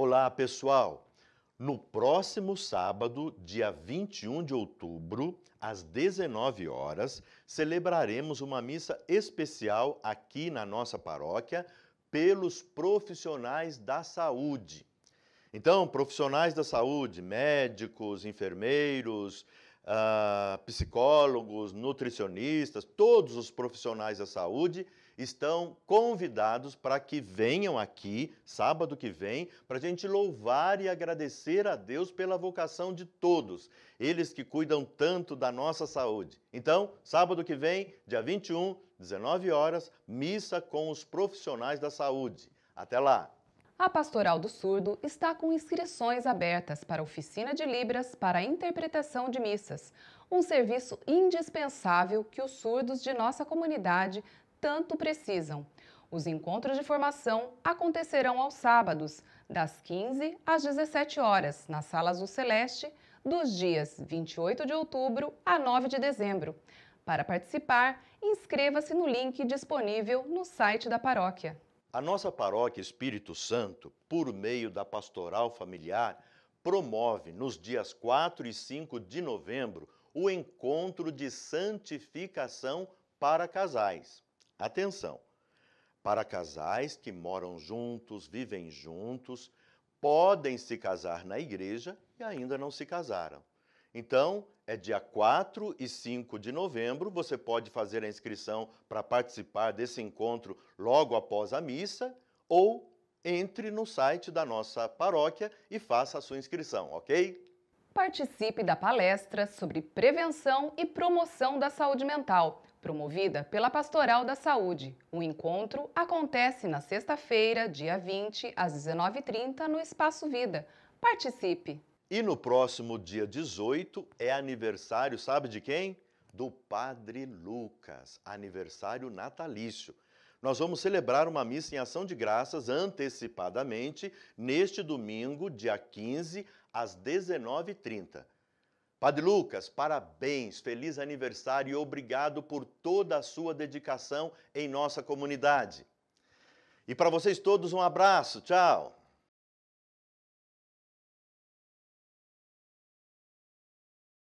Olá, pessoal! No próximo sábado, dia 21 de outubro, às 19 horas, celebraremos uma missa especial aqui na nossa paróquia pelos profissionais da saúde. Então, profissionais da saúde, médicos, enfermeiros, ah, psicólogos, nutricionistas, todos os profissionais da saúde estão convidados para que venham aqui, sábado que vem, para a gente louvar e agradecer a Deus pela vocação de todos, eles que cuidam tanto da nossa saúde. Então, sábado que vem, dia 21, 19 horas, missa com os profissionais da saúde. Até lá! a Pastoral do Surdo está com inscrições abertas para a oficina de Libras para a interpretação de missas, um serviço indispensável que os surdos de nossa comunidade tanto precisam. Os encontros de formação acontecerão aos sábados, das 15 às 17 horas, nas Sala do Celeste, dos dias 28 de outubro a 9 de dezembro. Para participar, inscreva-se no link disponível no site da paróquia. A nossa paróquia Espírito Santo, por meio da pastoral familiar, promove nos dias 4 e 5 de novembro o encontro de santificação para casais. Atenção! Para casais que moram juntos, vivem juntos, podem se casar na igreja e ainda não se casaram. Então, é dia 4 e 5 de novembro, você pode fazer a inscrição para participar desse encontro logo após a missa ou entre no site da nossa paróquia e faça a sua inscrição, ok? Participe da palestra sobre prevenção e promoção da saúde mental, promovida pela Pastoral da Saúde. O encontro acontece na sexta-feira, dia 20, às 19h30, no Espaço Vida. Participe! E no próximo dia 18 é aniversário, sabe de quem? Do Padre Lucas, aniversário natalício. Nós vamos celebrar uma missa em ação de graças antecipadamente neste domingo, dia 15, às 19h30. Padre Lucas, parabéns, feliz aniversário e obrigado por toda a sua dedicação em nossa comunidade. E para vocês todos, um abraço, tchau!